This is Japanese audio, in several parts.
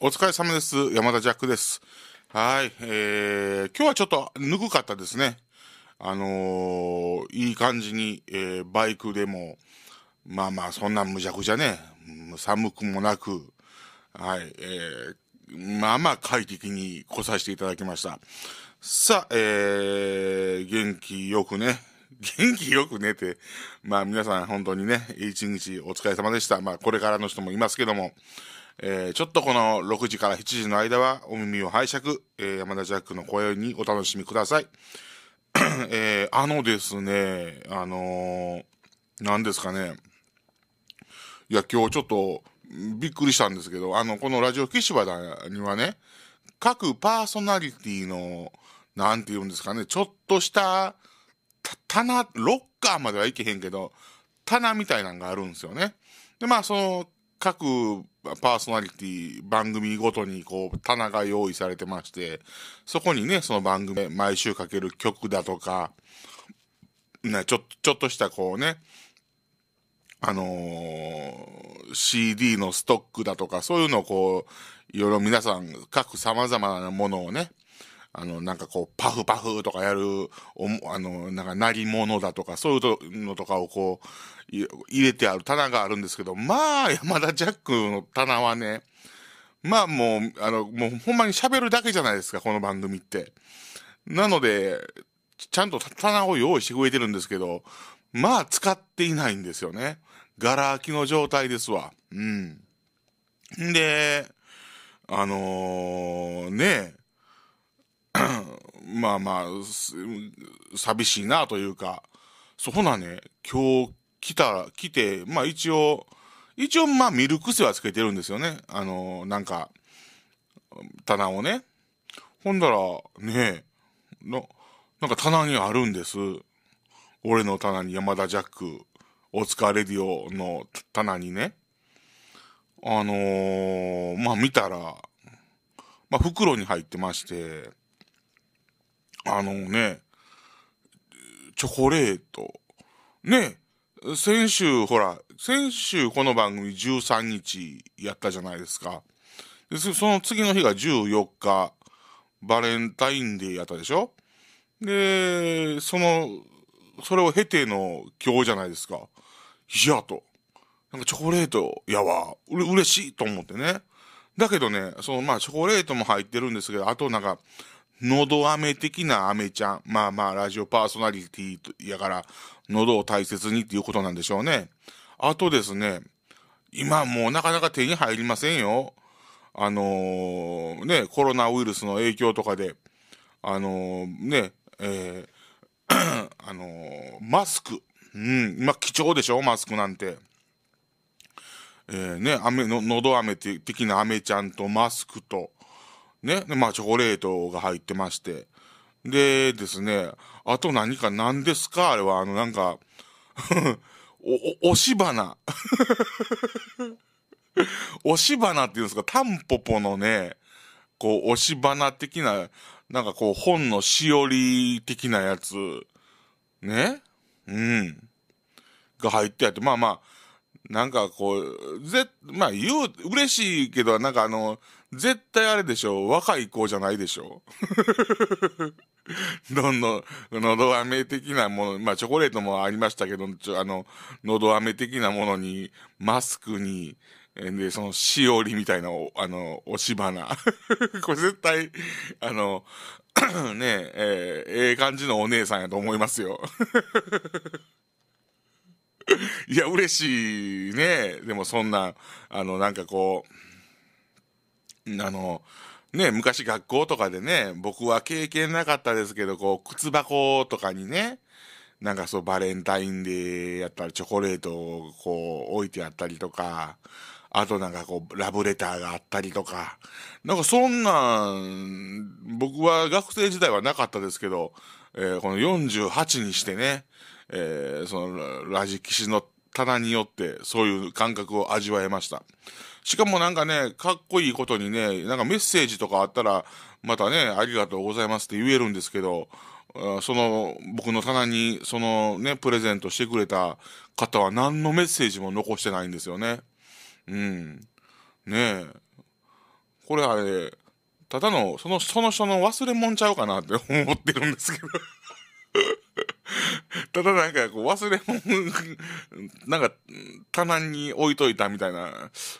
お疲れ様です。山田ジャックです。はい。えー、今日はちょっとぬくかったですね。あのー、いい感じに、えー、バイクでも、まあまあ、そんな無気苦ゃね、寒くもなく、はい、えー、まあまあ快適に来させていただきました。さあ、えー、元気よくね、元気よく寝て、まあ皆さん本当にね、一日お疲れ様でした。まあこれからの人もいますけども、えー、ちょっとこの6時から7時の間はお耳を拝借、えー、山田ジャックの声にお楽しみください。えー、あのですね、あの何ですかね。いや、今日ちょっとびっくりしたんですけど、あの、このラジオ岸和田にはね、各パーソナリティの、何て言うんですかね、ちょっとした、棚、ロッカーまではいけへんけど、棚みたいなんがあるんですよね。で、まあ、その各パーソナリティ番組ごとにこう棚が用意されてまして、そこにね、その番組で毎週かける曲だとか、なちょちょっとしたこうね、あのー、CD のストックだとか、そういうのをこう、いろいろ皆さん、各様々なものをね、あの、なんかこう、パフパフとかやる、あの、なんか、なり物だとか、そういうのとかをこう、入れてある棚があるんですけど、まあ、山田ジャックの棚はね、まあもう、あの、もうほんまに喋るだけじゃないですか、この番組って。なので、ちゃんと棚を用意してくれてるんですけど、まあ使っていないんですよね。柄空きの状態ですわ。うん。んで、あのー、ね まあまあ、寂しいなというか、そほなね、今日来た、来て、まあ一応、一応まあ見る癖はつけてるんですよね。あの、なんか、棚をね。ほんだら、ねな、なんか棚にあるんです。俺の棚に山田ジャック、大塚レディオの棚にね。あのー、まあ見たら、まあ袋に入ってまして、あのね、チョコレート。ね、先週、ほら、先週この番組13日やったじゃないですか。でその次の日が14日、バレンタインデーやったでしょで、その、それを経ての今日じゃないですか。いや、と。なんかチョコレートやわ。うれ、嬉しいと思ってね。だけどね、そのまあチョコレートも入ってるんですけど、あとなんか、のど飴的な飴ちゃん。まあまあ、ラジオパーソナリティやから、喉を大切にっていうことなんでしょうね。あとですね、今もうなかなか手に入りませんよ。あのー、ね、コロナウイルスの影響とかで、あのー、ね、えー、あのー、マスク。うん、今貴重でしょマスクなんて。えー、ね、飴の、喉飴的な飴ちゃんとマスクと、ね、まあ、チョコレートが入ってまして。でですね、あと何か何ですかあれは、あの、なんか お、お、押し花 押し花っていうんですか、タンポポのね、こう、押し花的な、なんかこう、本のしおり的なやつ、ねうん。が入ってあって、まあまあ、なんかこう、ぜ、まあ言う、嬉しいけど、なんかあの、絶対あれでしょ若い子じゃないでしょ どんどん、喉飴的なもの、まあ、チョコレートもありましたけど、ちょあの、喉飴的なものに、マスクに、で、その、しおりみたいな、あの、押し花。これ絶対、あの、ねえ、えー、えー、感じのお姉さんやと思いますよ。いや、嬉しいね。でもそんな、あの、なんかこう、あの、ね、昔学校とかでね、僕は経験なかったですけど、こう、靴箱とかにね、なんかそう、バレンタインデーやったらチョコレートをこう、置いてあったりとか、あとなんかこう、ラブレターがあったりとか、なんかそんなん、僕は学生時代はなかったですけど、えー、この48にしてね、えー、その、ラジキシの棚によって、そういう感覚を味わえました。しかもなんかね、かっこいいことにね、なんかメッセージとかあったら、またね、ありがとうございますって言えるんですけど、その僕の棚にそのね、プレゼントしてくれた方は何のメッセージも残してないんですよね。うん。ねえ。これあれ、ただの、その、その人の忘れもんちゃうかなって思ってるんですけどただなんかこう忘れ物、なんか棚に置いといたみたいな。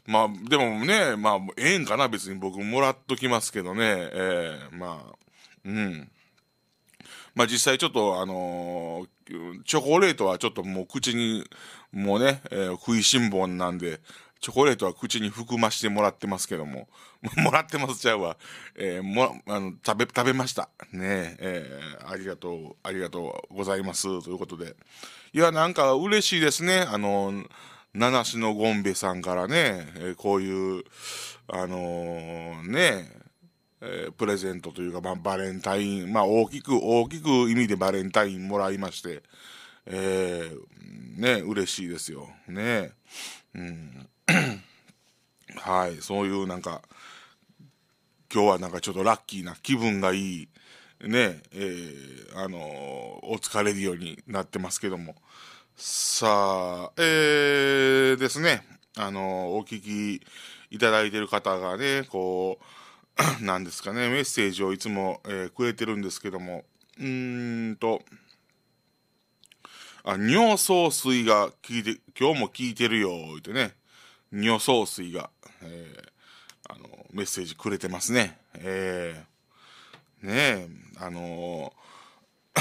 まあでもね、まあええんかな別に僕もらっときますけどね。ええー、まあ、うん。まあ実際ちょっとあのー、チョコレートはちょっともう口に、もうね、えー、食いしん坊なんで、チョコレートは口に含ましてもらってますけども、もらってますちゃうわ。えー、もあの食べ、食べました。ねえ、えー、ありがとう、ありがとうございます。ということで。いや、なんか嬉しいですね。あの、七しのゴンベさんからね、えー、こういう、あのー、ねえー、プレゼントというか、まあ、バレンタイン、まあ、大きく、大きく意味でバレンタインもらいまして、えー、ね、嬉しいですよ。ね、うん。はい、そういうなんか、今日はなんかちょっとラッキーな気分がいい、ね、えー、あのー、お疲れるようになってますけども。さあ、えー、ですね、あのー、お聞きいただいてる方がね、こう、なんですかね、メッセージをいつも、えー、くれてるんですけども、うーんと、あ、尿素水が効いて、今日も効いてるよ、言ってね。女装水が、えー、あのメッセージくれてますね。えー、ねえ、あのー、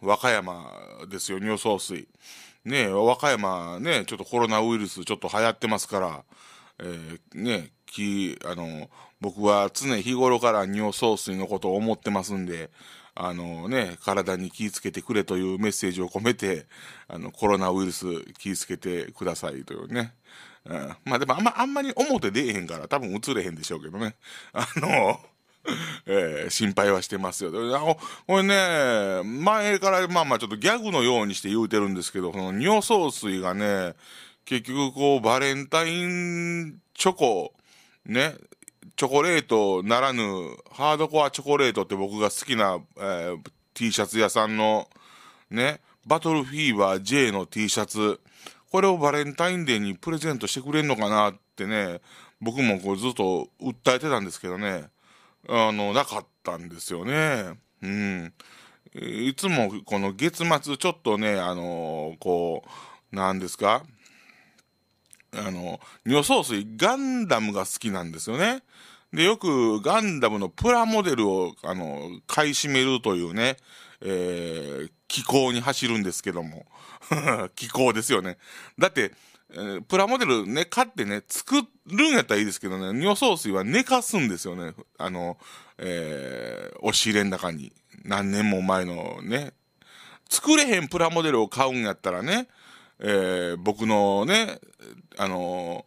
和歌山ですよ、尿素水。ねえ、和歌山ね、ちょっとコロナウイルスちょっと流行ってますから、えー、ねき、あの、僕は常日頃から尿素水のことを思ってますんで、あのね、体に気をつけてくれというメッセージを込めて、あの、コロナウイルス気をつけてくださいというね。うん、まあでもあんま、あんまり表出えへんから多分映れへんでしょうけどね。あの、えー、心配はしてますよ。これね、前からまあまあちょっとギャグのようにして言うてるんですけど、その尿素水がね、結局こうバレンタインチョコ、ね、チョコレートならぬ、ハードコアチョコレートって僕が好きな、えー、T シャツ屋さんの、ね、バトルフィーバー J の T シャツ、これをバレンタインデーにプレゼントしてくれんのかなってね、僕もこうずっと訴えてたんですけどね、あの、なかったんですよね。うん。いつもこの月末ちょっとね、あのー、こう、なんですかあの、女装水、ガンダムが好きなんですよね。で、よくガンダムのプラモデルを、あの、買い占めるというね、えー、気候に走るんですけども。気候ですよね。だって、えー、プラモデルね、買ってね、作るんやったらいいですけどね、尿装水は寝かすんですよね。あの、えー、押し入れの中に。何年も前のね。作れへんプラモデルを買うんやったらね、えー、僕のね、あの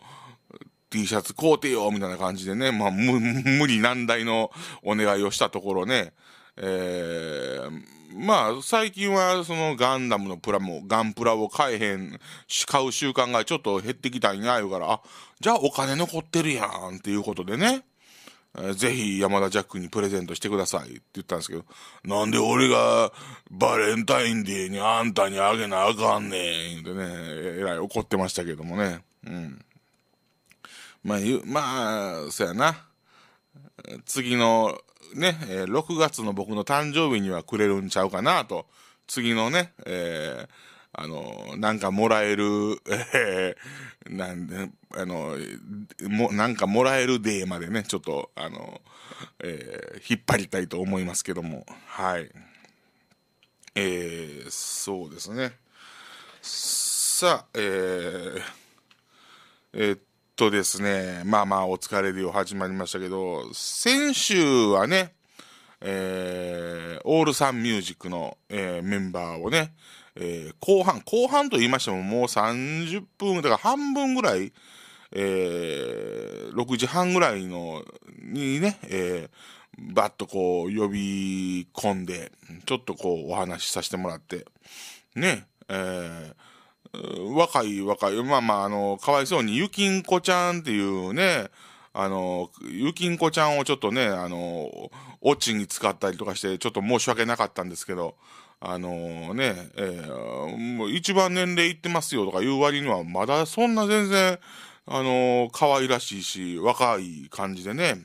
ー、T シャツ買うてよ、みたいな感じでね、まあ、無理難題のお願いをしたところね、えー、まあ、最近はそのガンダムのプラも、ガンプラを買えへん、買う習慣がちょっと減ってきたんや、言うから、あ、じゃあお金残ってるやん、っていうことでね。ぜひ山田ジャックにプレゼントしてくださいって言ったんですけど、なんで俺がバレンタインデーにあんたにあげなあかんねんってね、えらい怒ってましたけどもね。うん。まあ、まあ、そやな。次のね、え6月の僕の誕生日にはくれるんちゃうかなと。次のね、えーあの、なんかもらえる、えー、なんで、あの、も、なんかもらえるデーまでね、ちょっと、あの、えー、引っ張りたいと思いますけども、はい。えー、そうですね。さあ、えー、えっとですね、まあまあ、お疲れでよ始まりましたけど、先週はね、えー、オールサンミュージックの、えー、メンバーをね、えー、後半、後半と言いましてももう30分、だから半分ぐらい、えー、6時半ぐらいのにね、えー、バッとこう呼び込んで、ちょっとこうお話しさせてもらって、ね、えー、若い若い、まあまあ、あの、かわいそうに、ゆきんこちゃんっていうね、あの、ゆきんこちゃんをちょっとね、あの、オチに使ったりとかして、ちょっと申し訳なかったんですけど、あのー、ね、えー、もう一番年齢いってますよとかいう割には、まだそんな全然、あのー、可愛らしいし、若い感じでね、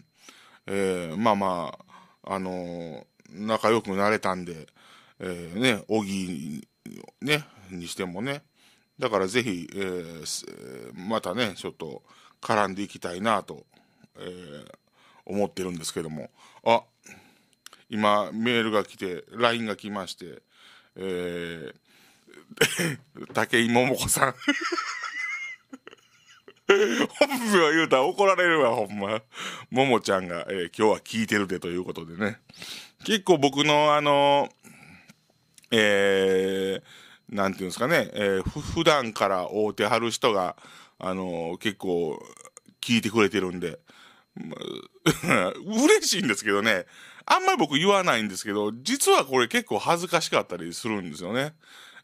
えー、まあまあ、あのー、仲良くなれたんで、えー、ね、おぎ、ね、にしてもね、だからぜひ、えー、またね、ちょっと絡んでいきたいなと、えー、思ってるんですけども、あ、今メールが来て、LINE が来まして、えー、武井桃子さん本部は言うたら怒られるわ、ほんま。ももちゃんが、えー、今日は聞いてるでということでね。結構僕のあの、えー、なんていうんですかね、えー、普段から会うてはる人が、あの、結構聞いてくれてるんで、嬉しいんですけどね。あんまり僕言わないんですけど、実はこれ結構恥ずかしかったりするんですよね。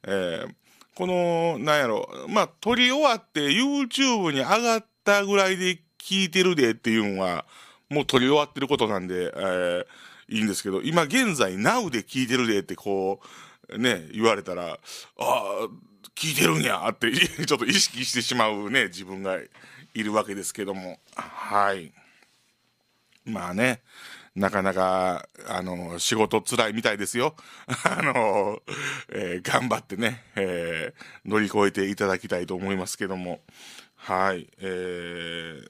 えー、この、なんやろ、まあ、撮り終わって YouTube に上がったぐらいで聞いてるでっていうのは、もう撮り終わってることなんで、えー、いいんですけど、今現在 Now で聞いてるでってこう、ね、言われたら、ああ、聞いてるんやって、ちょっと意識してしまうね、自分がいるわけですけども。はい。まあね。なかなか、あの、仕事辛いみたいですよ。あの、えー、頑張ってね、えー、乗り越えていただきたいと思いますけども。はい、えー、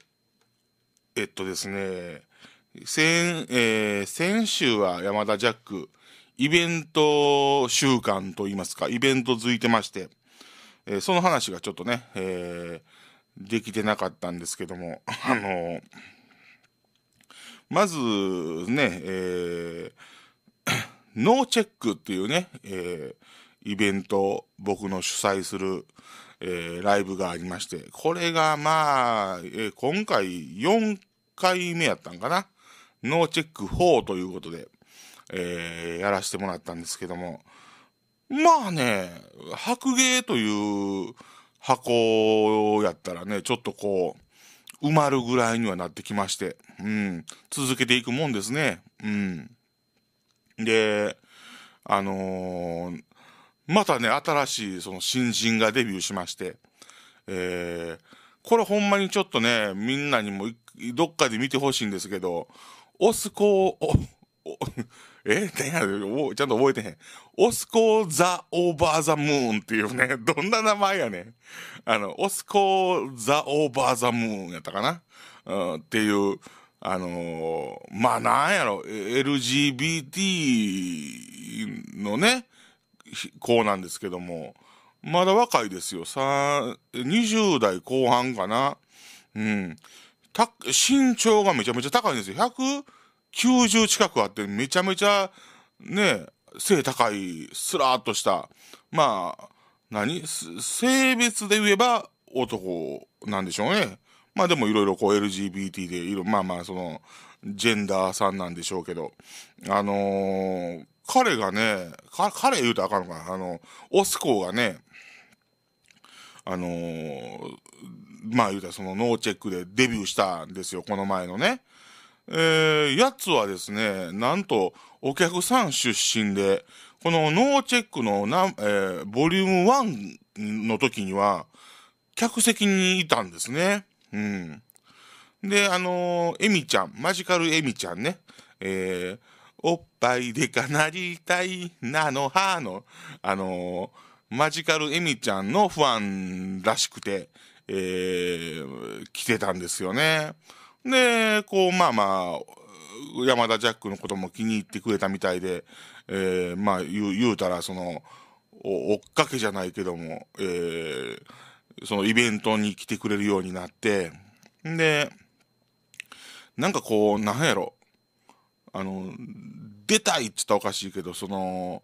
えっとですね、先、えー、先週は山田ジャック、イベント週間といいますか、イベント続いてまして、えー、その話がちょっとね、えー、できてなかったんですけども、あのーまずね、えー、ノーチェックっていうね、えー、イベント、僕の主催する、えー、ライブがありまして、これがまあ、えー、今回4回目やったんかな。ノーチェック4ということで、えー、やらせてもらったんですけども、まあね、白芸という箱やったらね、ちょっとこう、埋まるぐらいにはなってきまして、うん、続けていくもんですね。うん。で、あのー、またね、新しいその新人がデビューしまして、えー、これほんまにちょっとね、みんなにもどっかで見てほしいんですけど、オスコお、え何やちゃんと覚えてへん。オスコザ・オーバー・ザ・ムーンっていうね、どんな名前やねあの、オスコザ・オーバー・ザ・ムーンやったかな、うん、っていう、あのー、まあなんやろ、LGBT のね、こうなんですけども、まだ若いですよ。さ、20代後半かな。うん。た、身長がめちゃめちゃ高いんですよ。190近くあって、めちゃめちゃ、ね、背高い、スラーっとした。まあ、何性別で言えば男なんでしょうね。まあでもいろいろこう LGBT でいろ、まあまあその、ジェンダーさんなんでしょうけど、あのー、彼がね、彼言うとあかんのかな、あの、オスコーがね、あのー、まあ言うたらそのノーチェックでデビューしたんですよ、この前のね。えー、やつはですね、なんとお客さん出身で、このノーチェックのな、えー、ボリューム1の時には、客席にいたんですね。うん。で、あのー、エミちゃん、マジカルエミちゃんね、えー、おっぱいでかなりたいなのはの、あのー、マジカルエミちゃんのファンらしくて、えー、来てたんですよね。で、こう、まあまあ、山田ジャックのことも気に入ってくれたみたいで、えー、まあ言う、言うたら、その、追っかけじゃないけども、えー、そのイベントに来てくれるようになって、んで、なんかこう、なんやろ、あの、出たいって言ったらおかしいけど、その、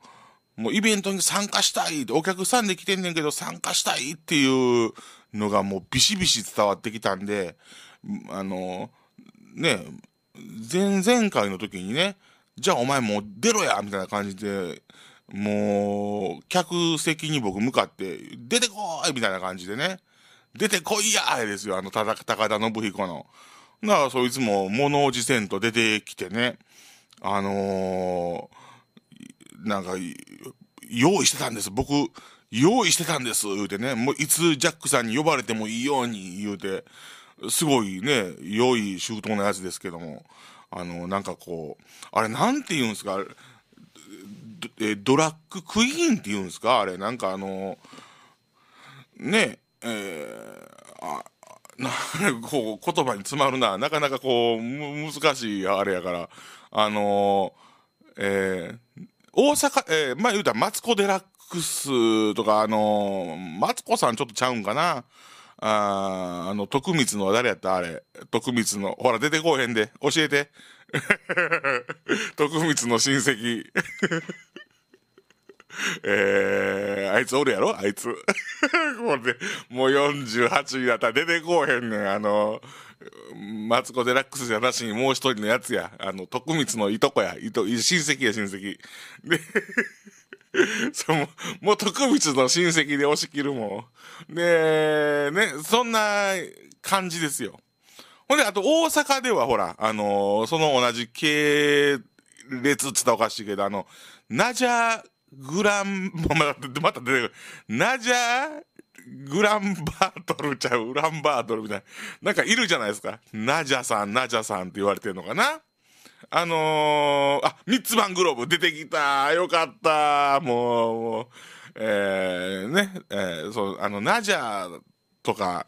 もうイベントに参加したいお客さんで来てんねんけど参加したいっていうのがもうビシビシ伝わってきたんで、あの、ね、前々回の時にね、じゃあお前もう出ろやみたいな感じでもう、客席に僕向かって、出てこいみたいな感じでね、出てこいやーですよ、あの、高田信彦の。だから、そいつも物おじせんと出てきてね、あのー、なんか、用意してたんです。僕、用意してたんです、言うてね、もういつジャックさんに呼ばれてもいいように言うて、すごいね、良い周到なやつですけども、あの、なんかこう、あれなんて言うんですか、えドラッグクイーンっていうんですかあれなんかあのねええー、あなこう言葉に詰まるななかなかこう難しいあれやからあのー、えー、大阪、えー、まあ言うたらマツコ・デラックスとかあのー、マツコさんちょっとちゃうんかなああの徳光の誰やったあれ徳光のほら出てこうへんで教えて 徳光の親戚 えー、あいつおるやろあいつ。これで、もう48になったら出てこうへんねん。あの、マツコ・デラックスじゃなしにもう一人のやつや。あの、徳光のいとこや。いと、親戚や、親戚。で、その、もう徳光の親戚で押し切るもん。で、ね、そんな感じですよ。ほんで、あと大阪ではほら、あのー、その同じ系列っ言ったらおかしいけど、あの、ナジャグラン、また出てくる。ナジャグランバートルちゃう、ウランバートルみたいな。なんかいるじゃないですか。ナジャさん、ナジャさんって言われてるのかなあのー、あ、ミッツバングローブ出てきた。よかった。もう、もうえー、ね、えー、そう、あの、ナジャとか、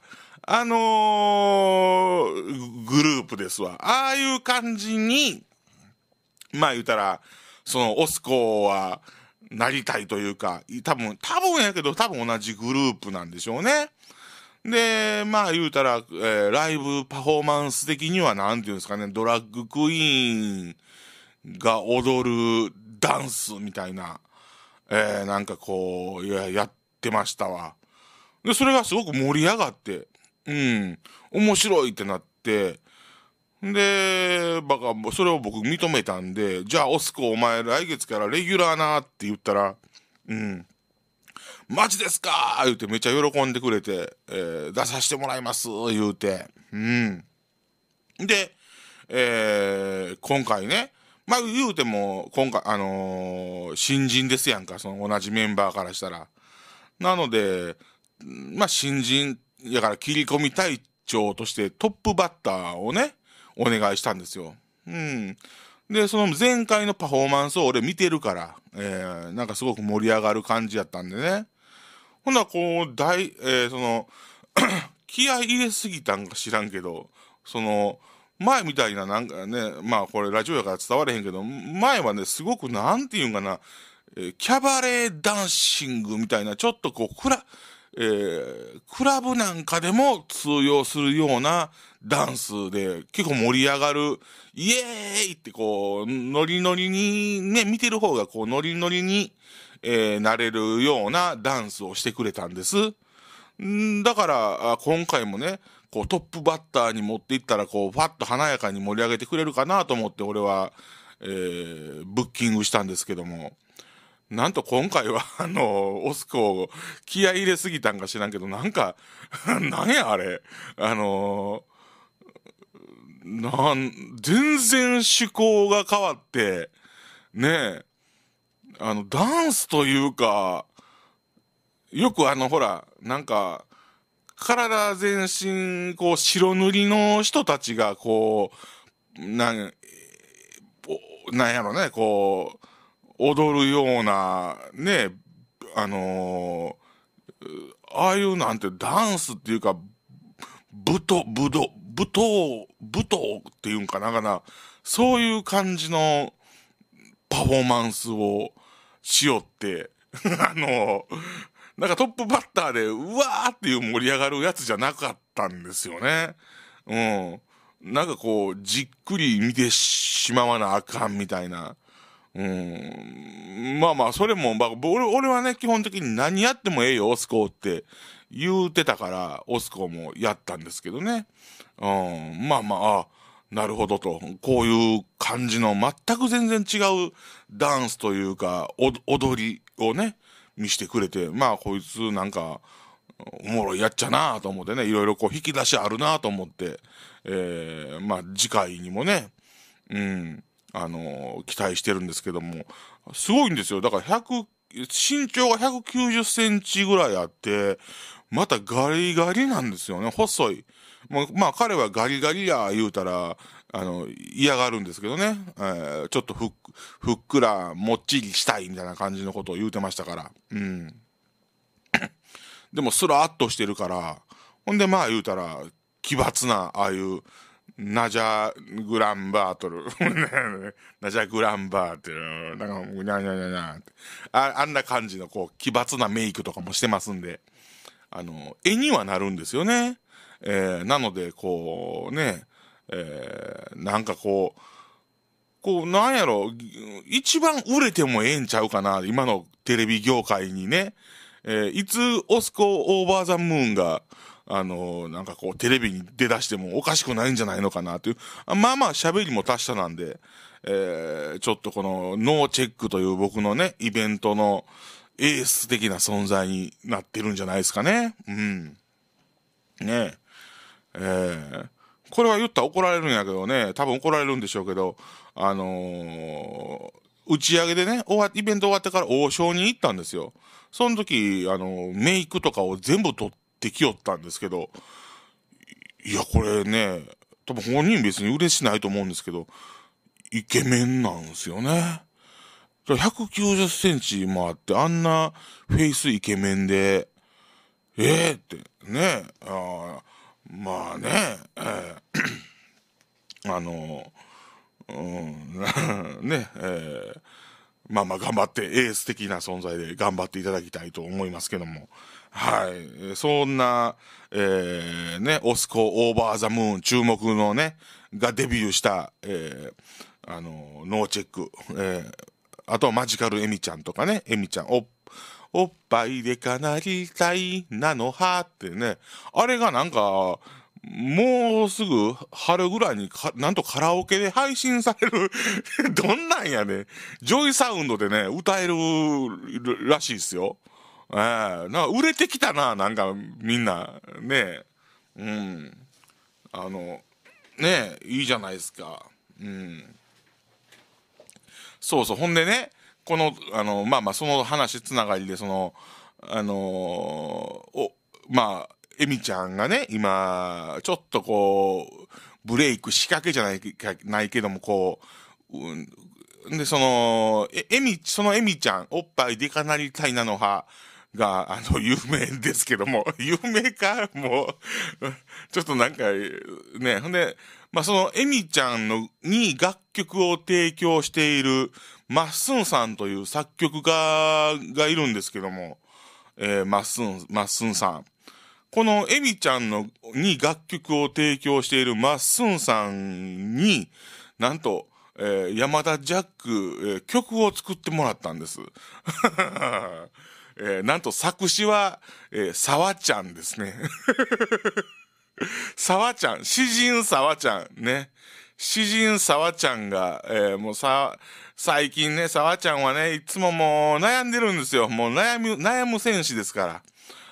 あのー、グループですわ。ああいう感じに、まあ言うたら、その、オスコは、なりたいというか、多分、多分やけど、多分同じグループなんでしょうね。で、まあ言うたら、えー、ライブパフォーマンス的には、なんていうんですかね、ドラッグクイーンが踊るダンスみたいな、えー、なんかこう、やってましたわ。で、それがすごく盛り上がって、うん、面白いってなって、で、バカ、それを僕認めたんで、じゃあ、オスコお前来月からレギュラーなって言ったら、うん、マジですか言うてめっちゃ喜んでくれて、えー、出させてもらいます言うて、うん。で、えー、今回ね、まあ言うても、今回、あのー、新人ですやんか、その同じメンバーからしたら。なので、まあ新人だから切り込み隊長としてトップバッターをね、お願いしたんですよ。うん。で、その前回のパフォーマンスを俺見てるから、えー、なんかすごく盛り上がる感じやったんでね。ほんなこう、大、えー、その 気合い入れすぎたんか知らんけど、その、前みたいな、なんかね、まあこれラジオやから伝われへんけど、前はね、すごくなんていうんかな、えー、キャバレーダンシングみたいな、ちょっとこう、暗、ら、えー、クラブなんかでも通用するようなダンスで、結構盛り上がる、イエーイってこう、ノリノリに、ね、見てる方がこう、ノリノリに、えー、なれるようなダンスをしてくれたんです。んだから、今回もね、こう、トップバッターに持っていったら、こう、ファッと華やかに盛り上げてくれるかなと思って、俺は、えー、ブッキングしたんですけども。なんと今回は、あの、オスコを気合入れすぎたんか知らんけど、なんか、なんやあれ。あのなん、全然趣向が変わって、ねえ、あの、ダンスというか、よくあの、ほら、なんか、体全身、こう、白塗りの人たちが、こう、なん、なんやろね、こう、踊るような、ね、あのー、ああいうなんてダンスっていうか、舞踏舞踏舞踏武闘っていうんかなかな、そういう感じのパフォーマンスをしよって、あのー、なんかトップバッターで、うわーっていう盛り上がるやつじゃなかったんですよね。うん。なんかこう、じっくり見てしまわなあかんみたいな。うん、まあまあ、それも、まあ、俺俺はね、基本的に何やってもええよ、オスコーって言うてたから、オスコーもやったんですけどね。うん、まあまあ、なるほどと。こういう感じの全く全然違うダンスというか、踊りをね、見してくれて、まあこいつなんか、おもろいやっちゃなと思ってね、いろいろこう引き出しあるなと思って、えー、まあ次回にもね、うん、あの期待してるんですけども、すごいんですよ。だから100、身長が190センチぐらいあって、またガリガリなんですよね、細い。まあ、まあ、彼はガリガリや言うたら、あの、嫌がるんですけどね、えー、ちょっとふっふっくら、もっちりしたいみたいな感じのことを言うてましたから。うん。でも、スラーっとしてるから、ほんでまあ言うたら、奇抜な、ああいう、ナジャグランバートル。ナジャグランバーっていう、なんか、にゃにゃにゃにゃって。ああんな感じの、こう、奇抜なメイクとかもしてますんで、あの、絵にはなるんですよね。えー、なので、こう、ね、えー、なんかこう、こう、なんやろ、一番売れてもええんちゃうかな、今のテレビ業界にね。えー、いつ、オスコ・オーバー・ザ・ムーンが、あの、なんかこう、テレビに出だしてもおかしくないんじゃないのかなという、まあまあ喋りも達者なんで、えー、ちょっとこの、ノーチェックという僕のね、イベントのエース的な存在になってるんじゃないですかね。うん。ねえ。えー、これは言ったら怒られるんやけどね、多分怒られるんでしょうけど、あのー、打ち上げでね、終わ、イベント終わってから王将に行ったんですよ。その時、あの、メイクとかを全部取っっきよったんですけど、いや、これね、多分本人別に嬉しないと思うんですけど、イケメンなんですよね。190センチもあって、あんなフェイスイケメンで、ええー、ってね、あまあね、えー、あの、うん、ね、えー、まあまあ頑張って、エース的な存在で頑張っていただきたいと思いますけども。はい。そんな、えー、ね、オスコ・オーバー・ザ・ムーン、注目のね、がデビューした、えー、あの、ノーチェック、えー、あとはマジカル・エミちゃんとかね、エミちゃん、お、おっぱいでかなりたいなのはってね、あれがなんか、もうすぐ春ぐらいになんとカラオケで配信される どんなんやね。ジョイサウンドでね、歌えるらしいっすよ。えー、な売れてきたな、なんかみんな、ねうん。あの、ねいいじゃないですか。うん。そうそう、ほんでね、この、あの、まあまあ、その話つながりで、その、あのー、お、まあ、エミちゃんがね、今、ちょっとこう、ブレイク仕掛けじゃないないけども、こう、うん、で、その、え、えみ、そのえみちゃん、おっぱいでかなりたいなのは、が、あの、有名ですけども、有名かもう、ちょっとなんか、ね、ほんで、まあ、その、エミちゃんの、に楽曲を提供している、マッスンさんという作曲家がいるんですけども、えー、マッスン、マッスンさん。このエミちゃんの、に楽曲を提供しているマッスンさんに、なんと、えー、山田ジャック、えー、曲を作ってもらったんです。えー、なんと作詞は、えー、沢ちゃんですね。沢ちゃん、詩人沢ちゃんね。詩人沢ちゃんが、えー、もうさ、最近ね、沢ちゃんはね、いつももう悩んでるんですよ。もう悩む、悩む戦士ですから。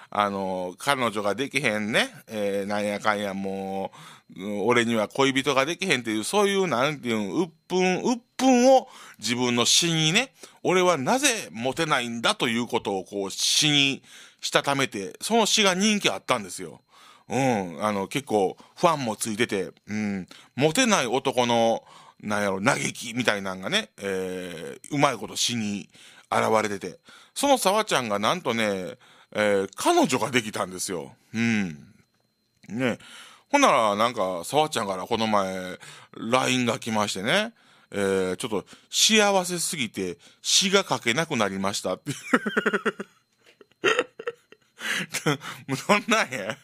あの、彼女ができへんね、えー、なんやかんやもう、俺には恋人ができへんっていう、そういう、なんていうん、うっぷん、うっぷんを自分の詩にね、俺はなぜモテないんだということをこう詩にしたためて、その詩が人気あったんですよ。うん、あの、結構ファンもついてて、うん、モテない男の、なんやろ、嘆きみたいなんがね、えー、うまいこと詩に現れてて。その沢ちゃんがなんとね、えー、彼女ができたんですよ。うん。ね。ほんなら、なんか、沢ちゃんからこの前、LINE が来ましてね。えー、ちょっと幸せすぎて詩が書けなくなりましたって。も うどんなんや。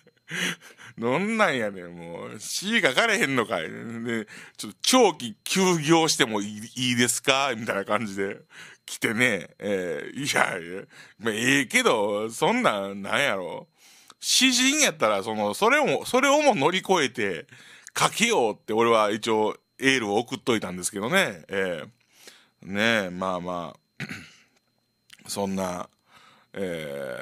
どんなんやねん、もう。詩書かれへんのかい。で、ちょっと長期休業してもいいですかみたいな感じで来てね。えー、いや、まあ、ええー、けど、そんなん、なんやろ。詩人やったら、その、それも、それをも乗り越えて、書けようって俺は一応エールを送っといたんですけどね。えー、ねえ、まあまあ、そんな、え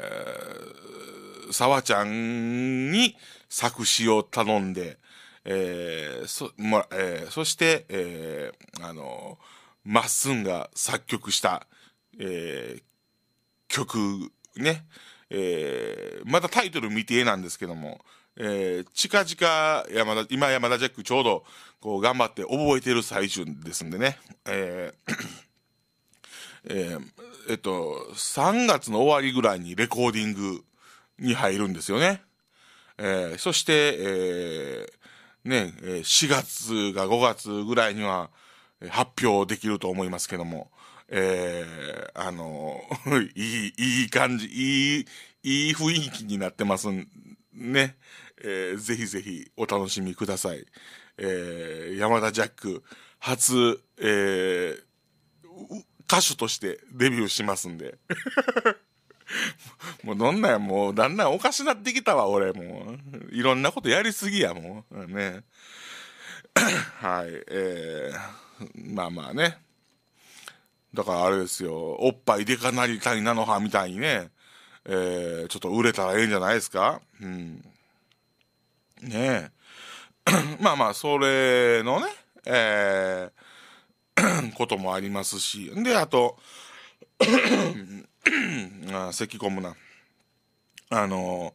ー、沢ちゃんに作詞を頼んで、えー、そ、ま、あ、えー、そして、えー、あの、まっすんが作曲した、えー、曲、ね、えー、またタイトル未定なんですけども、えー、近々山田、今山田ジャックちょうどこう頑張って覚えてる最中ですんでね、えー えー、えっと、3月の終わりぐらいにレコーディングに入るんですよね。えー、そして、えー、ね、4月が5月ぐらいには発表できると思いますけども、えー、あの、いい、いい感じ、いい、いい雰囲気になってますね。えー、ぜひぜひお楽しみください。えー、山田ジャック、初、えー、歌手としてデビューしますんで。もうどんなんや、もうだんだんおかしなってきたわ、俺、もう。いろんなことやりすぎや、もう。ね。はい、えー、まあまあね。だからあれですよ、おっぱいでかなりたいなのはみたいにね、えー、ちょっと売れたらええんじゃないですかうん。ねえ まあまあそれのねえーこともありますしであとあ咳込むなあの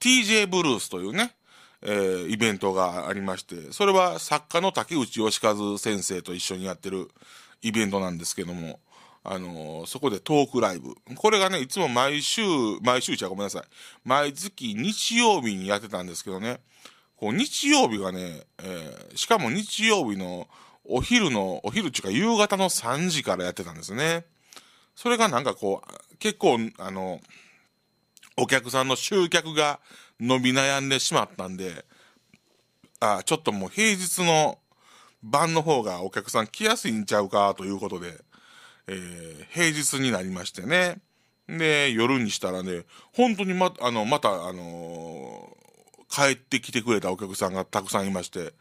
TJ ブルースというねえー、イベントがありまして、それは作家の竹内義和先生と一緒にやってるイベントなんですけども、あのー、そこでトークライブ。これがね、いつも毎週、毎週じゃごめんなさい。毎月日曜日にやってたんですけどね、こう日曜日がね、えー、しかも日曜日のお昼の、お昼っていうか夕方の3時からやってたんですね。それがなんかこう、結構、あの、お客さんの集客が伸び悩んでしまったんで、あちょっともう平日の晩の方がお客さん来やすいんちゃうかということで、えー、平日になりましてね。で、夜にしたらね、本当にま、あの、また、あのー帰ってきてくれたお客さんがたくさんいまして、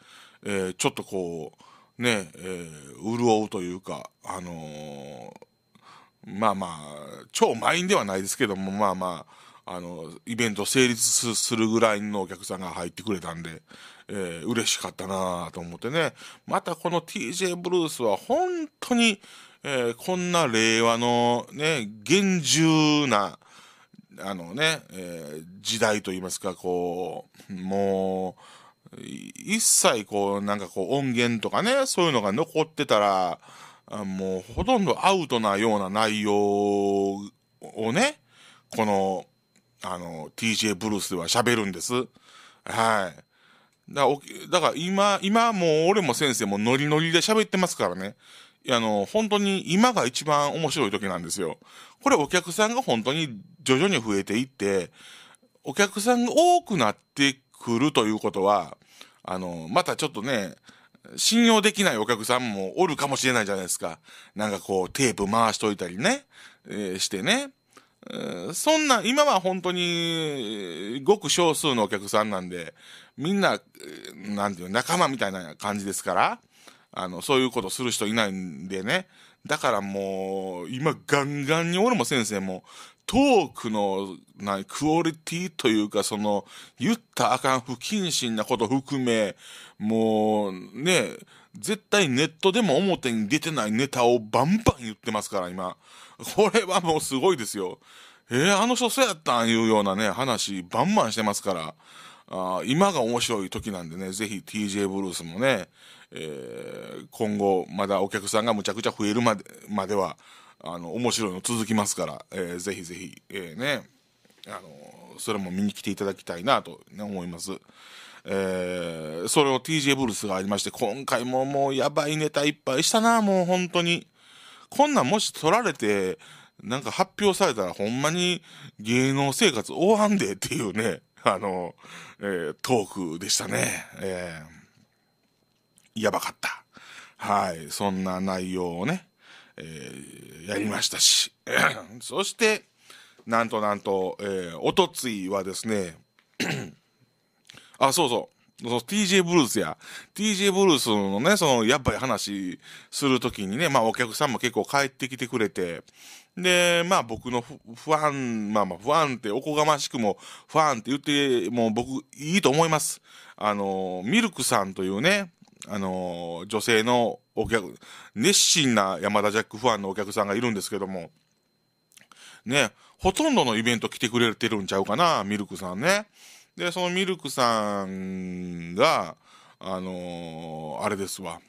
えー、ちょっとこう、ね、えー、潤うというか、あのー、まあまあ、超満員ではないですけども、まあまあ、あの、イベント成立するぐらいのお客さんが入ってくれたんで、えー、嬉しかったなと思ってね。またこの TJ ブルースは本当に、えー、こんな令和のね、厳重な、あのね、えー、時代といいますかこうもう一切こうなんかこう音源とかねそういうのが残ってたらもうほとんどアウトなような内容をねこのあの TJ ブルースでは喋るんです。はい。だから、今、今もう俺も先生もノリノリで喋ってますからね。あの、本当に今が一番面白い時なんですよ。これお客さんが本当に徐々に増えていって、お客さんが多くなってくるということは、あの、またちょっとね、信用できないお客さんもおるかもしれないじゃないですか。なんかこう、テープ回しといたりね、えー、してね。そんな、今は本当に、ごく少数のお客さんなんで、みんな、なんていう、仲間みたいな感じですから、あの、そういうことする人いないんでね。だからもう、今ガンガンに俺も先生も、トークの、な、クオリティというか、その、言ったあかん不謹慎なこと含め、もう、ね、絶対ネットでも表に出てないネタをバンバン言ってますから、今。これはもうすごいですよ。えー、あの人そうやったんいうようなね、話、バンバンしてますから。あ今が面白い時なんでね、ぜひ TJ ブルースもね、えー、今後まだお客さんがむちゃくちゃ増えるまでまではあの面白いの続きますから、えー、ぜひぜひ、えー、ねあのそれも見に来ていただきたいなと、ね、思います。えー、それを TJ ブルースがありまして、今回ももうやばいネタいっぱいしたな、もう本当に。こんなんもし取られて、なんか発表されたらほんまに芸能生活終わんでっていうね、あの、えー、トークでしたね。えーやばかった。はい。そんな内容をね、えー、やりましたし。そして、なんとなんと、えー、おとついはですね、あ、そうそう。その TJ ブルースや、TJ ブルースのね、その、やっぱり話するときにね、まあお客さんも結構帰ってきてくれて、で、まあ僕のファン、まあまあファンっておこがましくも、ファンって言って、もう僕、いいと思います。あの、ミルクさんというね、あのー、女性のお客、熱心な山田ジャックファンのお客さんがいるんですけども、ね、ほとんどのイベント来てくれてるんちゃうかな、ミルクさんね。で、そのミルクさんが、あのー、あれですわ。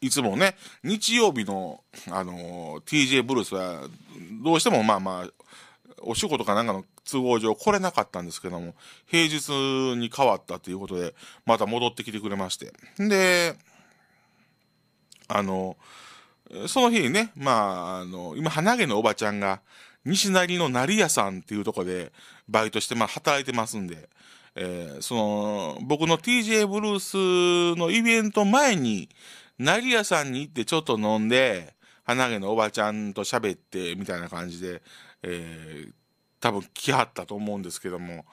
いつもね、日曜日の、あのー、TJ ブルースは、どうしてもまあまあ、お仕事かなんかの都合上来れなかったんですけども、平日に変わったということで、また戻ってきてくれまして。で、あの、その日にね、まあ、あの、今、花毛のおばちゃんが、西成の成屋さんっていうとこで、バイトして、まあ、働いてますんで、えー、その、僕の TJ ブルースのイベント前に、成屋さんに行ってちょっと飲んで、花毛のおばちゃんと喋って、みたいな感じで、えー、多分来はったと思うんですけども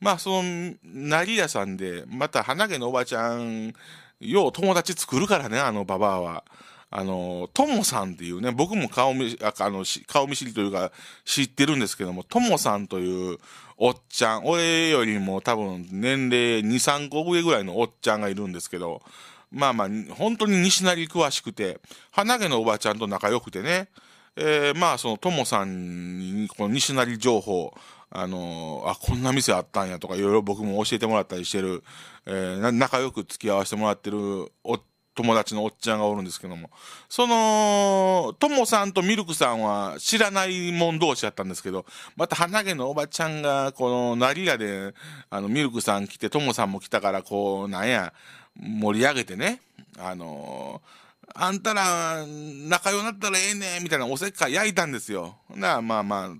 まあその成屋さんでまた花毛のおばちゃんよう友達作るからねあのババアは。あの、ともさんっていうね、僕も顔見、あの、顔見知りというか知ってるんですけども、ともさんというおっちゃん、俺よりも多分年齢2、3個上ぐらいのおっちゃんがいるんですけど、まあまあ、本当に西成詳しくて、花毛のおばちゃんと仲良くてね、えー、まあ、その、ともさんに、この西成情報、あのー、あ、こんな店あったんやとか、いろいろ 僕も教えてもらったりしてる、えー、仲良く付き合わせてもらってるお友達のおっちゃんがおるんですけども、その、ともさんとミルクさんは知らないもん同士やったんですけど、また鼻毛のおばちゃんが、この、成りで、あの、ミルクさん来て、ともさんも来たから、こう、なんや、盛り上げてね、あのーあんたら仲良くなったらええねんみたいなおせっかい焼いたんですよ。なあまあま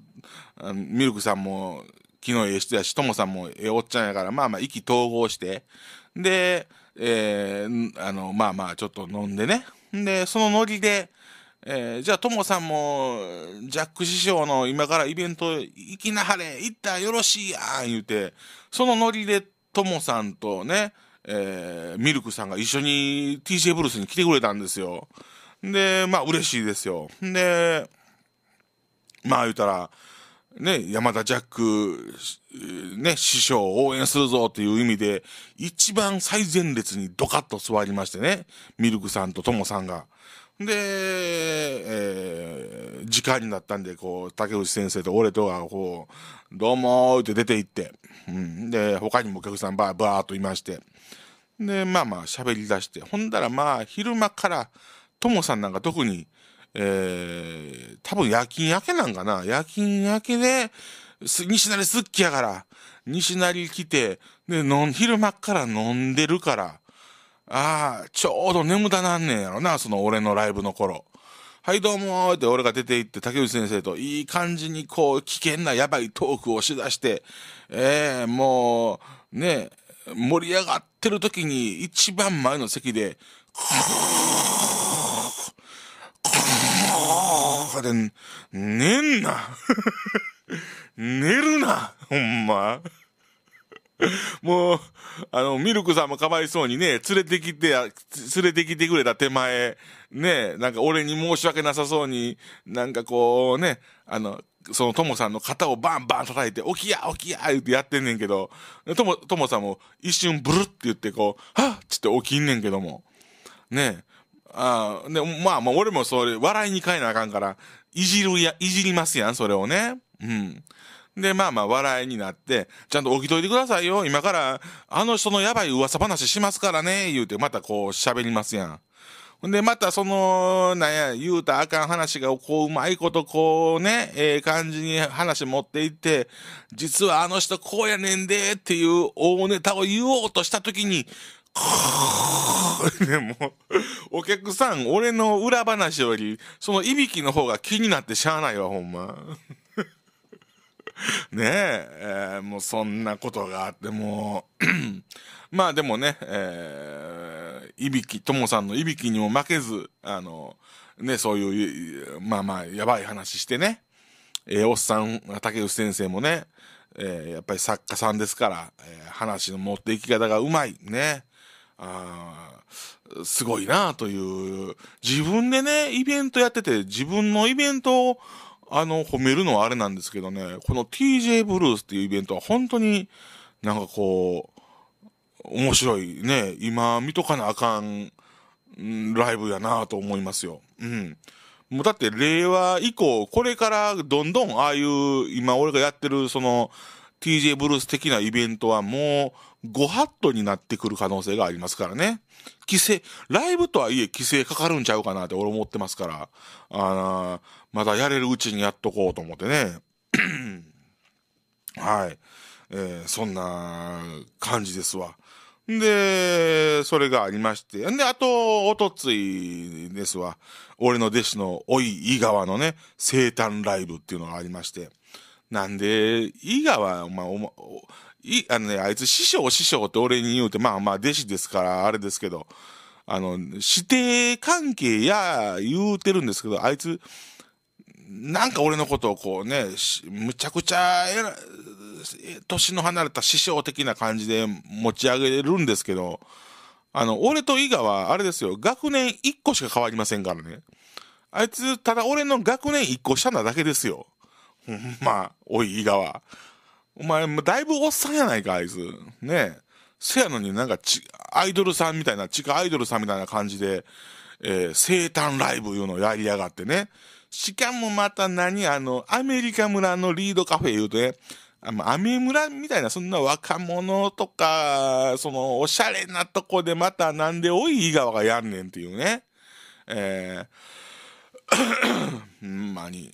あ、ミルクさんも昨日ええ人やし、ともさんもええおっちゃんやから、まあまあ意気投合して、で、えー、あの、まあまあちょっと飲んでね。で、そのノリで、えー、じゃあともさんも、ジャック師匠の今からイベント行きなはれ、行ったらよろしいやん言うて、そのノリでともさんとね、えー、ミルクさんが一緒に TJ ブルースに来てくれたんですよ。で、まあ嬉しいですよ。で、まあ言うたら、ね、山田ジャック、ね、師匠を応援するぞっていう意味で、一番最前列にドカッと座りましてね、ミルクさんとともさんが。で、えー、時間になったんで、こう、竹内先生と俺とは、こう、どうもーって出て行って、うん。で、他にもお客さんばーばーっといまして。で、まあまあ喋り出して、ほんだらまあ昼間から、ともさんなんか特に、えー、多分夜勤明けなんかな。夜勤明けで、西成すっきやから、西成来て、で、の昼間から飲んでるから、ああ、ちょうど眠たなんねんやろな、その俺のライブの頃。はい、どうもーって俺が出て行って、竹内先生といい感じにこう、危険なやばいトークをしだして、ええもう、ねえ、盛り上がってる時に一番前の席で、で、寝んな。寝るな。ほんま。もう、あの、ミルクさんもかわいそうにね、連れてきて、連れてきてくれた手前、ね、なんか俺に申し訳なさそうに、なんかこうね、あの、そのともさんの肩をバンバン叩いて、起きや起きや言ってやってんねんけど、とも、ともさんも一瞬ブルって言ってこう、はっつって起きんねんけども。ねえ。ああ、で、まあまあ俺もそれ、笑いに変えなあかんから、いじるや、いじりますやん、それをね。うん。で、まあまあ笑いになって、ちゃんと起きといてくださいよ。今から、あの人のやばい噂話しますからね、言うて、またこう喋りますやん。ほんで、またその、なんや、言うたあかん話が、こう、うまいこと、こうね、ええー、感じに話持っていって、実はあの人こうやねんで、っていう大ネタを言おうとしたときに、でも、お客さん、俺の裏話より、そのいびきの方が気になってしゃあないわ、ほんま。ねええー、もうそんなことがあって、もう まあでもね、えー、いびき、ともさんのいびきにも負けず、あの、ね、そういう、まあまあ、やばい話してね、えー、おっさん、竹内先生もね、えー、やっぱり作家さんですから、えー、話の持っていき方がうまい、ね。あすごいなという、自分でね、イベントやってて、自分のイベントをあの、褒めるのはあれなんですけどね、この TJ ブルースっていうイベントは本当になんかこう、面白いね、今見とかなあかん、ライブやなと思いますよ。うん。もうだって令和以降、これからどんどんああいう、今俺がやってるその TJ ブルース的なイベントはもうご法度になってくる可能性がありますからね。規制、ライブとはいえ規制かかるんちゃうかなって俺思ってますから。あまだやれるうちにやっとこうと思ってね。はい。えー、そんな感じですわ。で、それがありまして。んで、あと、おとついですわ。俺の弟子のおい井川のね、生誕ライブっていうのがありまして。なんで、井川、まあ、おい、あのね、あいつ師匠師匠って俺に言うて、まあまあ弟子ですから、あれですけど、あの、師弟関係や言うてるんですけど、あいつ、なんか俺のことをこうね、むちゃくちゃ年の離れた師匠的な感じで持ち上げるんですけど、あの、俺と伊賀は、あれですよ、学年1個しか変わりませんからね。あいつ、ただ俺の学年1個下なだけですよ。ほんま、おい、伊賀は。お前、だいぶおっさんやないか、あいつ。ねえ。せやのになんかち、アイドルさんみたいな、地下アイドルさんみたいな感じで、えー、生誕ライブいうのをやりやがってね。しかもまた何あの、アメリカ村のリードカフェ言うとね、あの、アメ村みたいな、そんな若者とか、その、おしゃれなとこでまたなんでおい井川がやんねんっていうね。えー、んまに。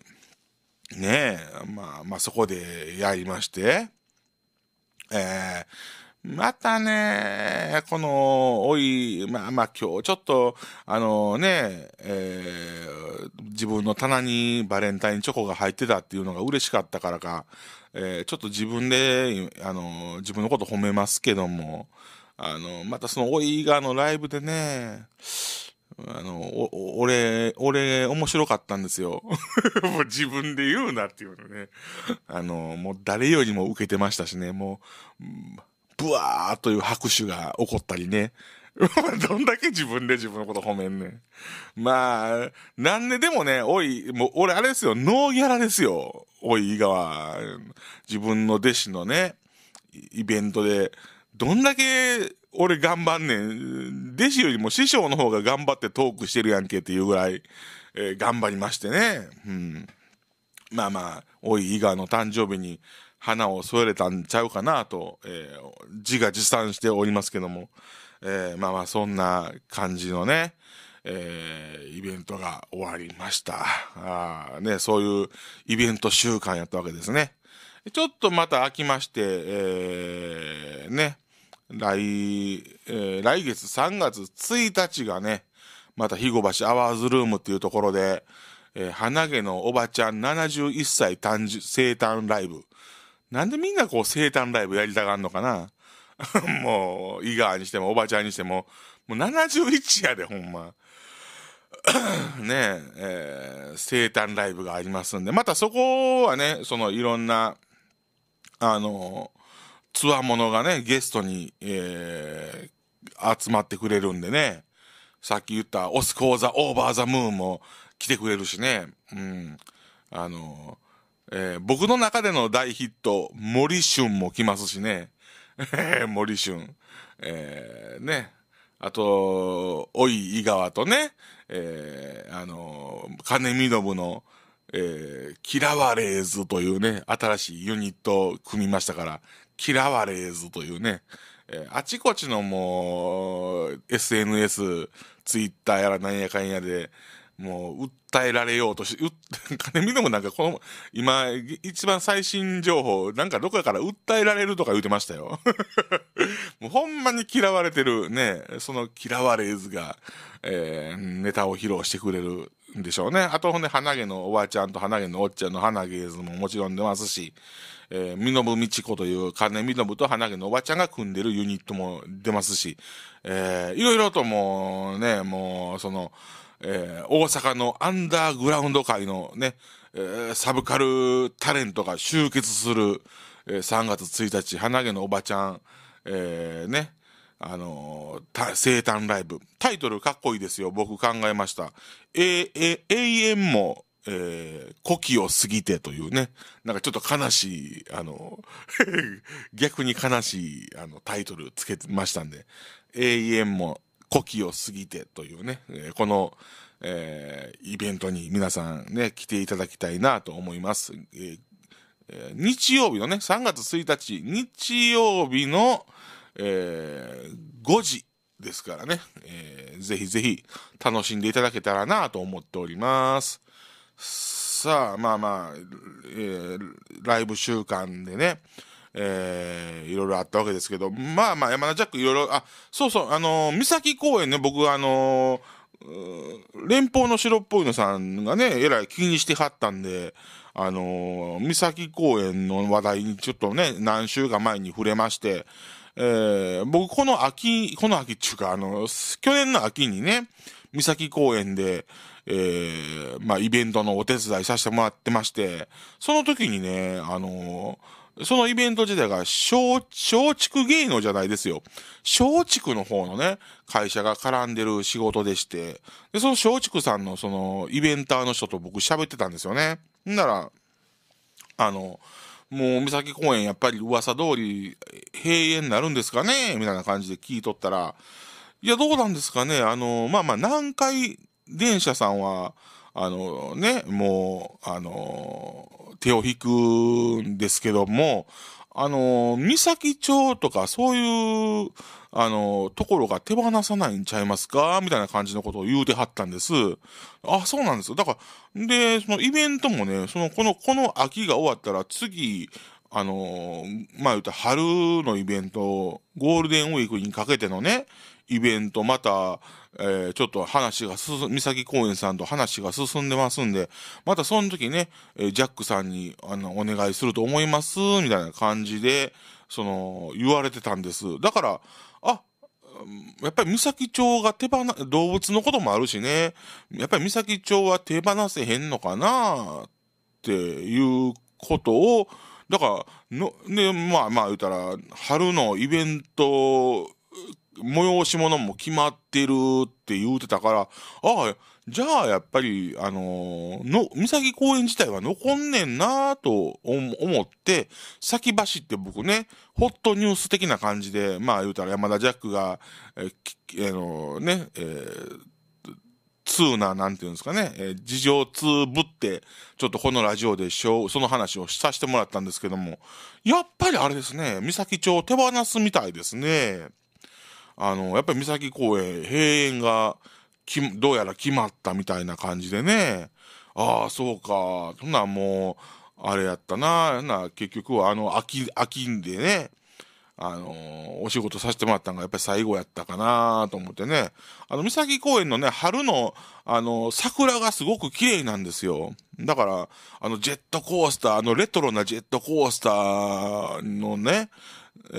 ねえ、まあ、まあそこでやりまして、えー、またね、この、おい、まあまあ今日ちょっと、あのね、えー、自分の棚にバレンタインチョコが入ってたっていうのが嬉しかったからか、えー、ちょっと自分で、あの自分のこと褒めますけども、あのまたそのおいがのライブでね、あの、お、俺、俺、面白かったんですよ。もう自分で言うなっていうのね。あの、もう誰よりも受けてましたしね、もう、ブワーという拍手が起こったりね。どんだけ自分で自分のこと褒めんねん。まあ、なんででもね、おい、もう俺あれですよ、ノーギャラですよ。おい、井川。自分の弟子のね、イベントで、どんだけ俺頑張んねん。弟子よりも師匠の方が頑張ってトークしてるやんけっていうぐらい、えー、頑張りましてね。うん。まあまあ、おい、井川の誕生日に、花を添えれたんちゃうかなと、えー、自画自賛しておりますけども、えー、まあまあそんな感じのね、えー、イベントが終わりました。あね、そういうイベント週間やったわけですね。ちょっとまた飽きまして、えー、ね、来、えー、来月3月1日がね、また、肥後橋アワーズルームっていうところで、えー、花毛のおばちゃん71歳誕生生誕ライブなんでみんなこう生誕ライブやりたがんのかな もう、井川にしても、おばちゃんにしても、もう71やで、ほんま。ねええー、生誕ライブがありますんで、またそこはね、そのいろんな、あの、つわものがね、ゲストに、えー、集まってくれるんでね、さっき言った、オスコーザ・オーバー・ザ・ムーンも来てくれるしね、うん、あの、えー、僕の中での大ヒット、森春も来ますしね。森春。えー、ね。あと、おい井川とね、えー、あの、金見信の、えー、嫌われーずというね、新しいユニットを組みましたから、嫌われーずというね、えー、あちこちのもう、SNS、ツイッターやらなんやかんやで、もう訴えられようとし、金見でもなんかこの、今、一番最新情報、なんかどこかから訴えられるとか言うてましたよ。もうほんまに嫌われてる、ね、その嫌われずが、えー、ネタを披露してくれるんでしょうね。あとほんで、花毛のおばあちゃんと花毛のおっちゃんの花毛図ももちろん出ますし、えー、身延ち子という金身延と花毛のおばちゃんが組んでるユニットも出ますし、えー、いろいろともうね、もう、その、えー、大阪のアンダーグラウンド界のね、えー、サブカルタレントが集結する、えー、3月1日、花毛のおばちゃん、えー、ね、あのー、生誕ライブ。タイトルかっこいいですよ。僕考えました。ええ永遠も、えー、古希を過ぎてというね、なんかちょっと悲しい、あの、逆に悲しい、あの、タイトルつけてましたんで、永遠も古希を過ぎてというね、この、えー、イベントに皆さんね、来ていただきたいなと思います。えー、日曜日のね、3月1日、日曜日の、えー、5時ですからね、えー、ぜひぜひ楽しんでいただけたらなと思っております。さあ、まあまあ、えー、ライブ週間でね、えー、いろいろあったわけですけど、まあまあ、山田ジャックいろいろ、あ、そうそう、あのー、三崎公園ね、僕、あのー、連邦の白っぽいのさんがね、えらい気にしてはったんで、あのー、三崎公園の話題にちょっとね、何週か前に触れまして、えー、僕、この秋、この秋っていうか、あの、去年の秋にね、三崎公園で、えー、まあ、イベントのお手伝いさせてもらってまして、その時にね、あのーそのイベント自体が松竹芸能じゃないですよ。松竹の方のね、会社が絡んでる仕事でして、で、その松竹さんのそのイベンターの人と僕喋ってたんですよね。んなら、あの、もう三崎公園やっぱり噂通り閉園になるんですかねみたいな感じで聞いとったら、いや、どうなんですかねあの、まあまあ、南海電車さんは、あのね、もう、あの手を引くんですけども、あの、三崎町とかそういう、あの、ところが手放さないんちゃいますかみたいな感じのことを言うてはったんです。あ、そうなんですよ。だから、で、そのイベントもね、その、この、この秋が終わったら次、あの、まあ、言うた春のイベント、ゴールデンウィークにかけてのね、イベント、また、えー、ちょっと話が進三崎公園さんと話が進んでますんで、またその時ね、えー、ジャックさんにあのお願いすると思います、みたいな感じで、その、言われてたんです。だから、あ、やっぱり三崎町が手放、動物のこともあるしね、やっぱり三崎町は手放せへんのかな、っていうことを、だから、の、ね、まあまあ言うたら、春のイベント催し物も決まってるって言うてたから、ああ、じゃあやっぱり、あのー、の、三崎公園自体は残んねんなと思って、先走って僕ね、ホットニュース的な感じで、まあ言うたら山田ジャックが、ええ、あのー、ね、えー通な、なんていうんですかね、えー、事情通ぶって、ちょっとこのラジオでしょう、その話をさせてもらったんですけども、やっぱりあれですね、三崎町を手放すみたいですね。あの、やっぱり三崎公園、閉園が、どうやら決まったみたいな感じでね、ああ、そうか、そんなんもう、あれやったな、な、結局はあの、秋、秋んでね、あのー、お仕事させてもらったのがやっぱり最後やったかなと思ってね、あの、三崎公園のね、春の、あのー、桜がすごく綺麗なんですよ。だから、あの、ジェットコースター、あの、レトロなジェットコースターのね、え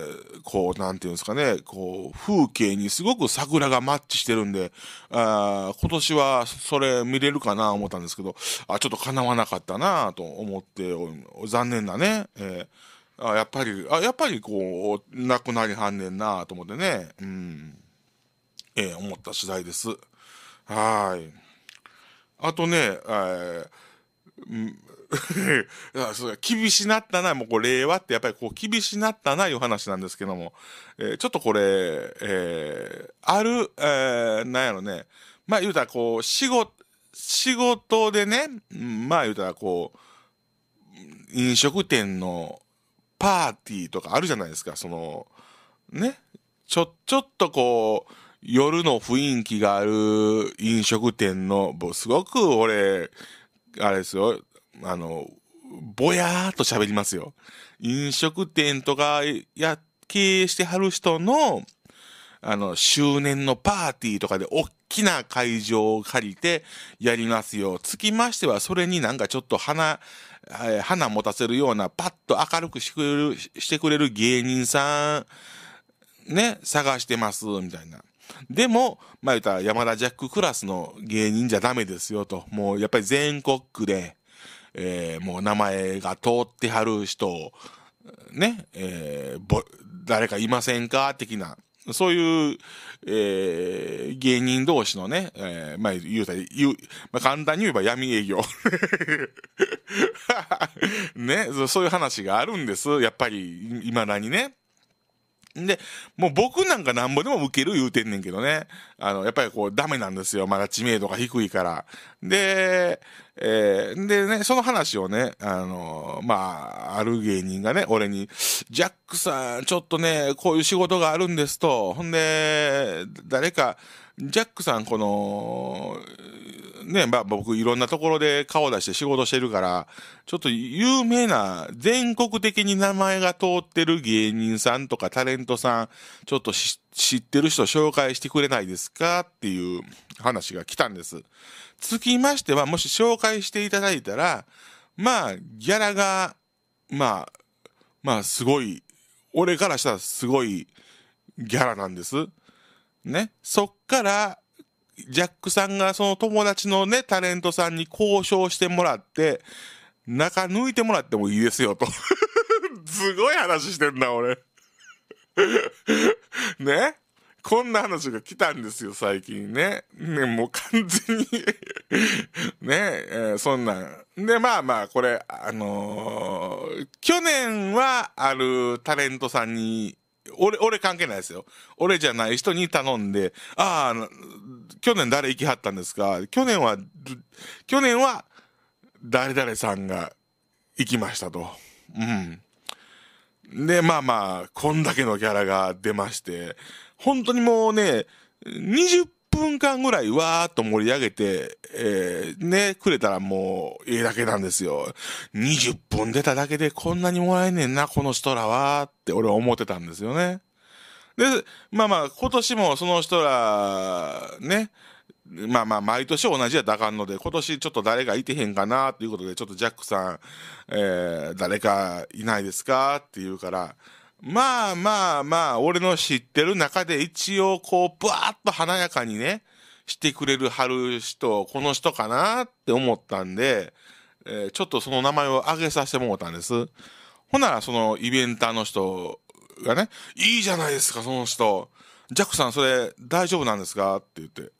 ー、こう、なんていうんですかね、こう、風景にすごく桜がマッチしてるんで、あ今年はそれ見れるかな思ったんですけど、あちょっと叶わなかったなと思って残念だね、えー、あやっぱり、あやっぱりこう、なくなりはんねんなと思ってね、うん、えー、思った次第です。はい。あとね、えー、そう厳しなったな、もうこれ令和ってやっぱりこう厳しなったないう話なんですけども、えー、ちょっとこれ、えー、ある、えー、なんやろね、まあ言うたらこう、仕事、仕事でね、まあ言うたらこう、飲食店のパーティーとかあるじゃないですか、その、ね、ちょ、ちょっとこう、夜の雰囲気がある飲食店の、すごく俺、あれですよ、あの、ぼやーっと喋りますよ。飲食店とか、や、経営してはる人の、あの、周年のパーティーとかで大きな会場を借りてやりますよ。つきましては、それになんかちょっと花、花持たせるようなパッと明るくしてくれる、してくれる芸人さん、ね、探してます、みたいな。でも、まあ言ったら山田ジャッククラスの芸人じゃダメですよと。もうやっぱり全国区で、えー、もう名前が通ってはる人、ね、えー、誰かいませんか的な、そういう、えー、芸人同士のね、えー、まあ言うたら、言う、まあ簡単に言えば闇営業 ね、そういう話があるんです。やっぱり、未だにね。で、もう僕なんかなんぼでも受ける言うてんねんけどね。あの、やっぱりこう、ダメなんですよ。まだ知名度が低いから。で、えー、でね、その話をね、あの、まあ、ある芸人がね、俺に、ジャックさん、ちょっとね、こういう仕事があるんですと、ほんで、誰か、ジャックさん、この、ね、まあ、僕いろんなところで顔出して仕事してるから、ちょっと有名な、全国的に名前が通ってる芸人さんとかタレントさん、ちょっと知ってる人紹介してくれないですかっていう話が来たんです。つきましては、もし紹介していただいたら、まあ、ギャラが、まあ、まあ、すごい、俺からしたらすごいギャラなんです。ね、そっから、ジャックさんがその友達のね、タレントさんに交渉してもらって、中抜いてもらってもいいですよと すごい話してんな、俺 ねこんな話が来たんですよ、最近ね。ね、もう完全に ね、えー、そんなん。で、まあまあ、これ、あのー、去年はあるタレントさんに俺、俺関係ないですよ。俺じゃない人に頼んで、ああ、去年誰行きはったんですか去年は、去年は、誰々さんが行きましたと。うん。で、まあまあ、こんだけのキャラが出まして、本当にもうね、20分間ぐらいわーっと盛り上げて、えー、ね、くれたらもう、ええだけなんですよ。20分出ただけでこんなにもらえねんな、この人らは、って俺は思ってたんですよね。で、まあまあ、今年もその人ら、ね、まあまあ、毎年同じやったらあかんので、今年ちょっと誰かいてへんかな、ということで、ちょっとジャックさん、えー、誰かいないですかって言うから、まあまあまあ、俺の知ってる中で一応こう、ブワーッと華やかにね、してくれるはる人、この人かなって思ったんで、えー、ちょっとその名前を挙げさせてもらったんです。ほんならそのイベンターの人がね、いいじゃないですか、その人。ジャックさん、それ大丈夫なんですかって言って。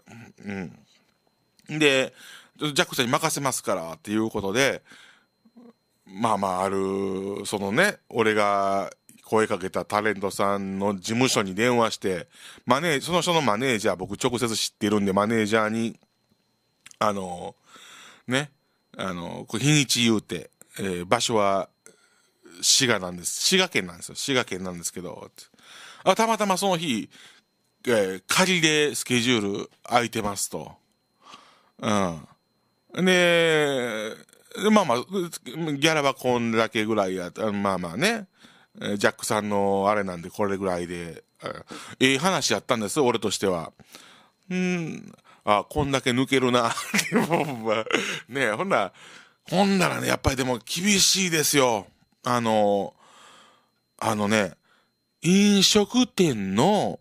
うん。で、ジャックさんに任せますからっていうことで、まあまあ、ある、そのね、俺が声かけたタレントさんの事務所に電話して、マネー、その人のマネージャー、僕直接知ってるんで、マネージャーに、あの、ね、あの、日にち言うて、えー、場所は滋賀なんです。滋賀県なんですよ。滋賀県なんですけど、あたまたまその日、えー、仮でスケジュール空いてますと。うん。で、まあまあ、ギャラはこんだけぐらいや、まあまあね。ジャックさんのあれなんでこれぐらいで、ええ話やったんです、俺としては。うんあ、こんだけ抜けるな。ねほんなほんならね、やっぱりでも厳しいですよ。あの、あのね、飲食店の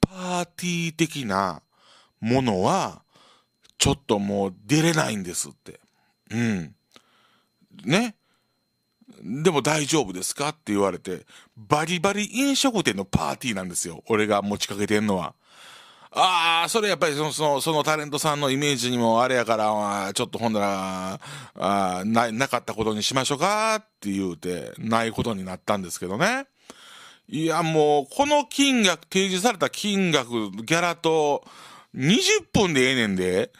パーティー的なものは、ちょっともう出れないんですって。うん。ね。でも大丈夫ですかって言われて、バリバリ飲食店のパーティーなんですよ。俺が持ちかけてんのは。ああ、それやっぱりその、その、そのタレントさんのイメージにもあれやから、ちょっとほんなら、あな、なかったことにしましょうかって言うて、ないことになったんですけどね。いや、もう、この金額、提示された金額、ギャラと、20分でええねんで。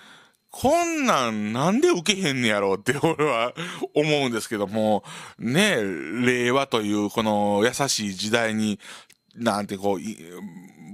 こんなんなんで受けへんねやろうって俺は思うんですけども、ね、令和というこの優しい時代に、なんてこう、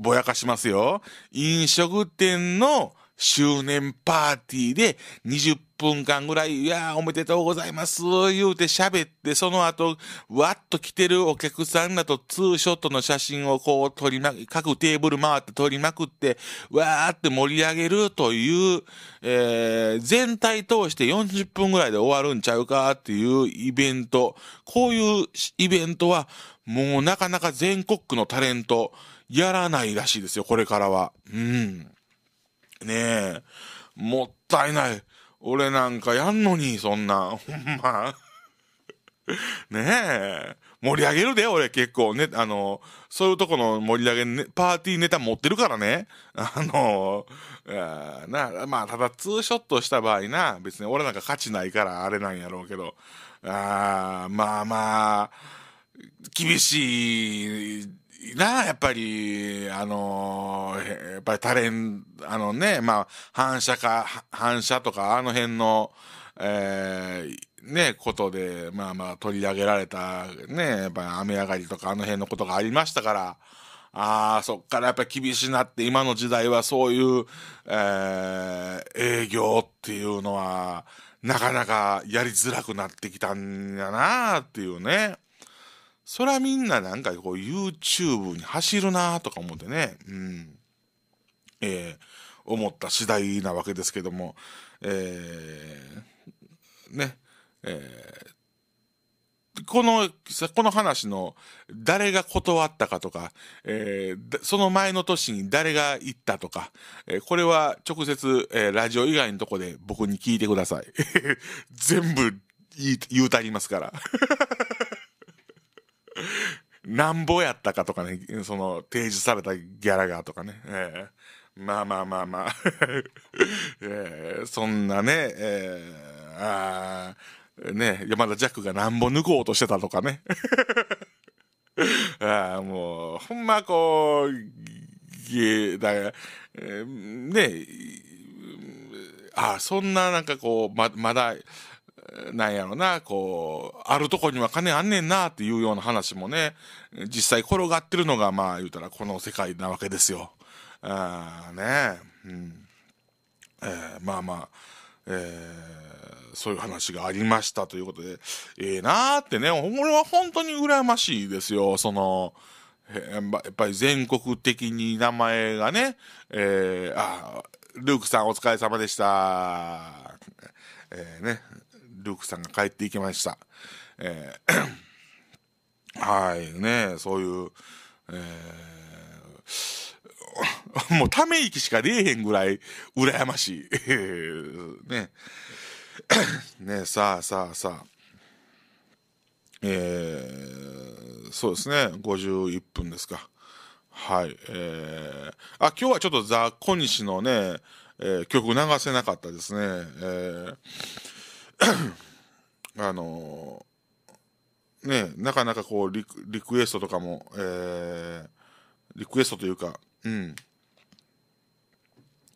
ぼやかしますよ。飲食店の周年パーティーで20分間ぐらい、いやおめでとうございます、言うて喋って、その後、わっと来てるお客さんらとツーショットの写真をこう撮りま、各テーブル回って撮りまくって、わーって盛り上げるという、えー、全体通して40分ぐらいで終わるんちゃうかっていうイベント。こういうイベントは、もうなかなか全国区のタレント、やらないらしいですよ、これからは。うん。ねえ、もったいない。俺なんかやんのに、そんな。ほんま。ねえ。盛り上げるで、俺結構ね、あの、そういうとこの盛り上げ、ね、パーティーネタ持ってるからね。あの、あな、まあ、ただツーショットした場合な、別に俺なんか価値ないからあれなんやろうけど、あまあまあ、厳しいなあ、やっぱり、あのやっぱりタレン、あのね、まあ、反射か、反射とか、あの辺の、えー、ね、ことで、まあまあ取り上げられた、ね、やっぱり雨上がりとかあの辺のことがありましたから、ああ、そっからやっぱ厳しいなって、今の時代はそういう、えー、営業っていうのは、なかなかやりづらくなってきたんやなっていうね。そらみんななんかこう YouTube に走るなとか思ってね、うん、えー、思った次第なわけですけども、えー、ね、えー、この、この話の誰が断ったかとか、えー、その前の年に誰が行ったとか、えこれは直接、えラジオ以外のとこで僕に聞いてください。全部言うたりますから。なんぼやったかとかね、その、提示されたギャラがとかね。えー、まあまあまあまあ、えー、そんなね、えー、あね、山田ジャックがなんぼ抜こうとしてたとかね。あもう、ほんまこう、げだから、えー、ね、あそんななんかこう、ま、まだ、なんやろな、こう、あるとこには金あんねんなっていうような話もね、実際転がってるのが、まあ言うたらこの世界なわけですよ。あねえ、うん。えー、まあまあ、えー、そういう話がありましたということで、ええー、なーってね、俺は本当に羨ましいですよ、その、やっぱり全国的に名前がね、えー、あ、ルークさんお疲れ様でした。えー、ね、ルークさんが帰っていきました。えー、はいね、そういう、えー、もうため息しか出えへんぐらい 羨ましい。ね。ね、さあさあさあ。えー、そうですね、51分ですか。はい。えー、あ、今日はちょっとザ・小西のね、えー、曲流せなかったですね。えー あのねなかなかこうリクエストとかも、えー、リクエストというか、うん、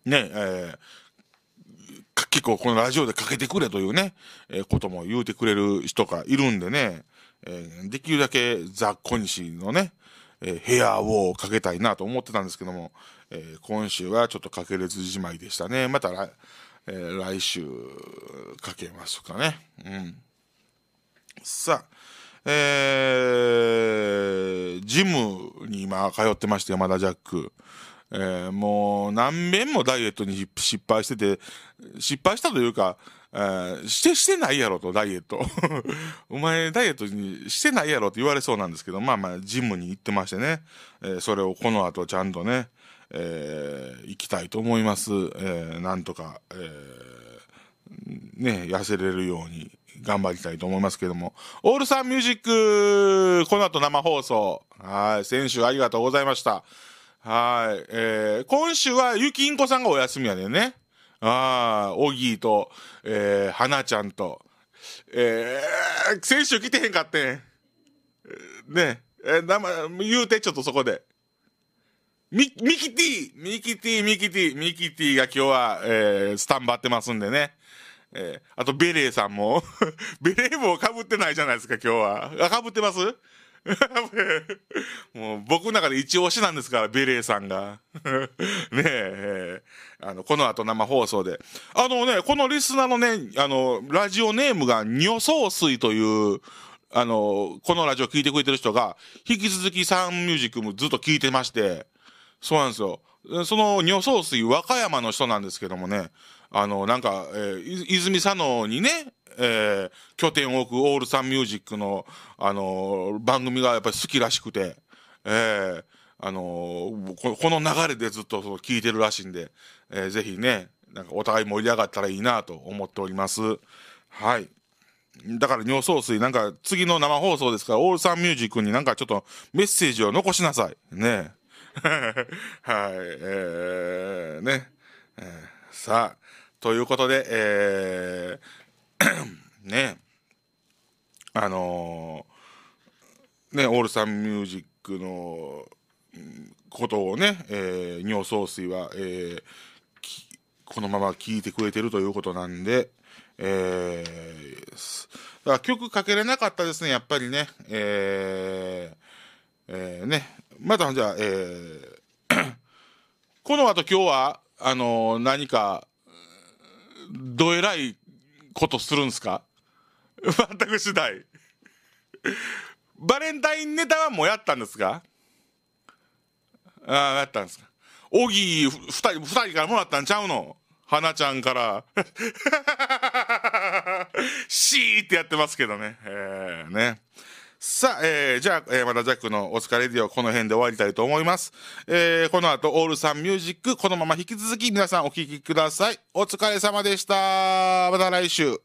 ねえー、結構このラジオでかけてくれというね、えー、ことも言うてくれる人がいるんでね、えー、できるだけザ・小西のね、えー、ヘアウォーをかけたいなと思ってたんですけども、えー、今週はちょっとかけれずじまいでしたね。またえー、来週かけますかね。うん、さあ、えー、ジムに今通ってまして、山田ジャック。えー、もう何遍もダイエットに失敗してて、失敗したというか、えー、してしてないやろと、ダイエット。お前ダイエットにしてないやろと言われそうなんですけど、まあまあ、ジムに行ってましてね、えー、それをこの後ちゃんとね、えー、行きたいと思います。えー、なんとか、えー、ね、痩せれるように頑張りたいと思いますけども。オールサンミュージックこの後生放送。はい。先週ありがとうございました。はい。えー、今週はゆきんこさんがお休みやでね。ああ、オギーと、えー、はなちゃんと。えー、先週来てへんかってん。ねえ、えー、生、言うて、ちょっとそこで。ミミキティミキティ、ミキティ、ミキティが今日は、えー、スタンバってますんでね。えー、あとベレーさんも ベレー帽かぶってないじゃないですか、今日は。あ、かぶってます もう僕の中で一押しなんですから、ベレーさんが。ねえ、あの、この後生放送で。あのね、このリスナーのね、あの、ラジオネームがウスイという、あの、このラジオ聴いてくれてる人が、引き続きサンミュージックもずっと聴いてまして、そうなんですよ。その女装水、和歌山の人なんですけどもね、あの、なんか、えー、泉佐野にね、えー、拠点を置くオールサンミュージックの、あのー、番組がやっぱり好きらしくて、えー、あのこの流れでずっとそ聞いてるらしいんで、えー、ぜひね、なんかお互い盛り上がったらいいなと思っております。はい。だから尿素水、なんか次の生放送ですから、オールサンミュージックになんかちょっとメッセージを残しなさい。ね。はい、えー、ね、えー、さあ、ということで、えー、ね、あのー、ね、オールサンミュージックのことをね、えー、尿総水は、えー、このまま聴いてくれてるということなんで、えー、だから曲かけれなかったですね、やっぱりね。えー、えー、ね、またじゃあ、えー、この後今日は、あのー、何か、どえらいことするんすか全く 次第バレンタインネタはもうやったんですかああ、やったんですか。オギー二人、二人からもらったんちゃうの花ちゃんから シーってやってますけどね。えー、ね。さあ、えー、じゃあ、えー、まだザックのお疲れディオ、この辺で終わりたいと思います。えー、この後、オールサンミュージック、このまま引き続き皆さんお聴きください。お疲れ様でした。また来週。